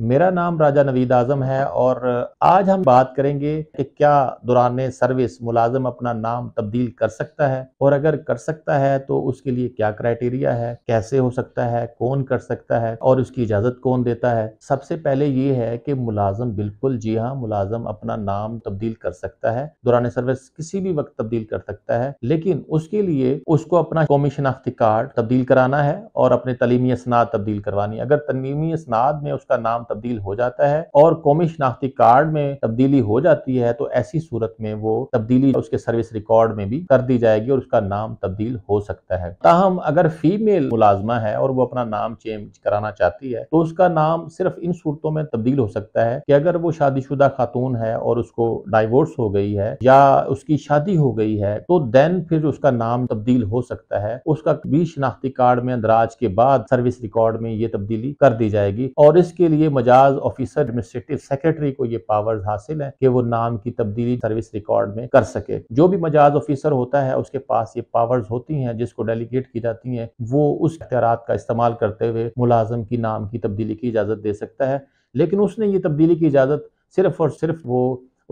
मेरा नाम राजा नवीद आजम है और आज हम बात करेंगे कि क्या दुरान सर्विस मुलाजम अपना नाम तब्दील कर सकता है और अगर कर सकता है तो उसके लिए क्या क्राइटेरिया है कैसे हो सकता है कौन कर सकता है और उसकी इजाज़त कौन देता है सबसे पहले ये है कि मुलाजम बिल्कुल जी हाँ मुलाजम अपना नाम तब्दील कर सकता है दुरान सर्विस किसी भी वक्त तब्दील कर सकता है लेकिन उसके लिए उसको अपना कौमी शनाख्ती कार्ड तब्दील कराना है और अपने तलीमी असनाद तब्दील करवानी अगर तलीमी असनाद में उसका नाम तब्दील हो जाता है और कौमी शनाख्ती कार्ड में तब्दीली हो जाती है तो ऐसी सूरत में वो तब्दीली उसके सर्विस रिकॉर्ड में भी कर दी जाएगी और उसका नाम तब्दील हो सकता है ताहम अगर फीमेल मुलाजमा है और वो अपना नाम चेंज कराना चाहती है तो उसका नाम सिर्फ इन सूरतों में तब्दील हो सकता है कि अगर वो शादीशुदा खातून है और उसको डाइवोर्स हो गई है या उसकी शादी हो गई है तो देन फिर उसका नाम तब्दील हो सकता है उसका भी शनाख्ती कार्ड में अंदराज के बाद सर्विस रिकॉर्ड में ये तब्दीली कर दी जाएगी और इसके लिए मजाज ऑफिसर एडमिनिस्ट्रेटिव सेक्रेटरी को ये पावर्स हासिल है कि वो नाम की तब्दीली सर्विस रिकॉर्ड में कर सके जो भी मजाज ऑफिसर होता है उसके पास ये पावर्स होती हैं जिसको डेलीगेट की जाती हैं वो उस अख्तियार का इस्तेमाल करते हुए मुलाजम की नाम की तब्दीली की इजाज़त दे सकता है लेकिन उसने ये तब्दीली की इजाज़त सिर्फ और सिर्फ वो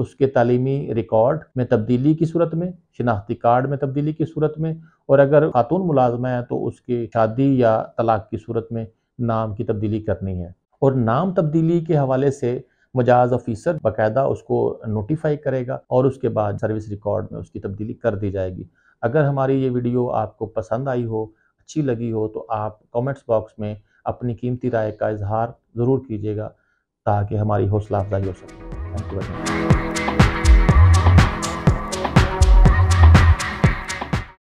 उसके तालीमी रिकॉर्ड में तब्दीली की सूरत में शिनाख्ती कार्ड में तब्दीली की सूरत में और अगर खातून मुलाजमा है तो उसकी शादी या तलाक की सूरत में नाम की तब्दीली करनी है और नाम तब्दीली के हवाले से मजाज ऑफिसर बाकायदा उसको नोटिफाई करेगा और उसके बाद सर्विस रिकॉर्ड में उसकी तब्दीली कर दी जाएगी अगर हमारी ये वीडियो आपको पसंद आई हो अच्छी लगी हो तो आप कमेंट्स बॉक्स में अपनी कीमती राय का इजहार ज़रूर कीजिएगा ताकि हमारी हौसला अफजाई हो सके थैंक यू वेरी मच